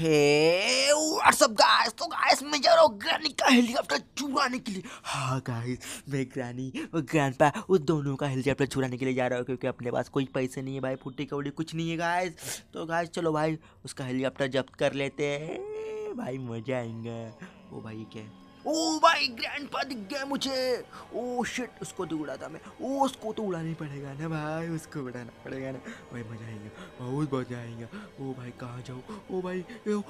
तो जा रहा हूँ ग्रैनी का हेलीकॉप्टर चुराने के लिए हाँ और उस दोनों का हेलीकॉप्टर चुराने के लिए जा रहा हूँ क्योंकि अपने पास कोई पैसे नहीं है भाई फुट्टी कौड़ी कुछ नहीं है गाइस तो गाइस चलो भाई उसका हेलीकॉप्टर जब्त कर लेते हैं भाई मजा आएंगे वो भाई क्या ओ भाई ग्रैंडपा दिख गया मुझे ओ शिट उसको तो उड़ा था मैं ओ उसको तो उड़ाना ही पड़ेगा ना भाई उसको उड़ाना पड़ेगा ना भाई मजा आएगा बहुत मजा आएगा ओ भाई कहाँ जाओ ओ भाई ओ,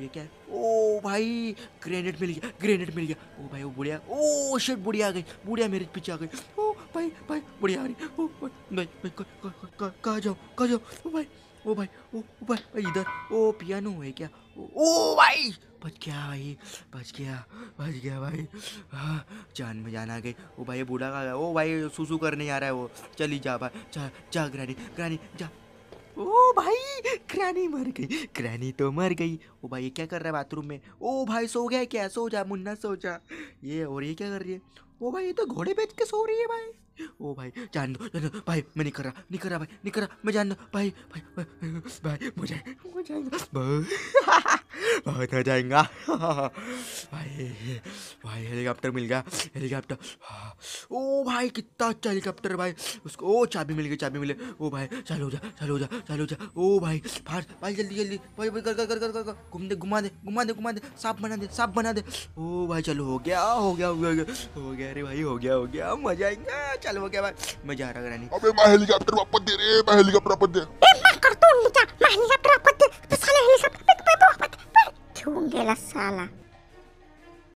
ये क्या है ओ भाई ग्रेनेड मिल गया ग्रेनेड मिल गया ओ भाई वो बुढ़िया ओ शिट बुढ़िया आ गई बुढ़िया मेरे पीछे आ गई ओ भाई भाई बुढ़िया आ रही ओ भाई भाई कहाँ जाओ कहाँ जाओ ओ भाई ओ भाई ओ भाई इधर ओ पियानो है क्या ओ भाई बच गया भाई बच गया बच गया भाई हाँ जान में जान आ गई वो भाई बूढ़ा का ओ भाई सुसू करने आ रहा है वो चली जा भाई जा जा ग्रानी ग्रानी जा ओ भाई क्रैनी मर गई क्रैनी तो मर गई ओ भाई ये क्या कर रहा है बाथरूम में ओ भाई सो गया क्या सो जा मुन्ना सो जा ये और ये क्या कर रही है ओ भाई ये तो घोड़े बेच के सो रही है भाई ओ भाई जान दो जान दो भाई मैं नहीं कर रहा नहीं कर रहा भाई नहीं कर रहा मैं जान दो भाई भाई भाई, भाई मुझे मुझे बहुत हो जाएगा भाई भाई हेलीकॉप्टर मिल गया हेलीकॉप्टर ओ भाई कितना अच्छा हेलीकॉप्टर भाई उसको ओ चाबी मिल गई चाबी मिले ओ भाई चलो जा चलो जा चलो जा ओ भाई फास्ट भाई जल्दी जल्दी भाई भाई कर कर कर कर कर घूम दे घुमा दे घुमा दे घुमा दे सांप बना दे सांप बना दे ओ भाई चलो हो गया हो गया हो गया हो गया अरे भाई हो गया हो गया मजा आएगा चल हो गया भाई मजा आ रहा रानी अबे मैं हेलीकॉप्टर वापस दे रे मैं हेलीकॉप्टर वापस दे ए मैं करता हूं मैं हेलीकॉप्टर वापस दे तो साला हेलीकॉप्टर पे पे वापस पे छूंगे ला साला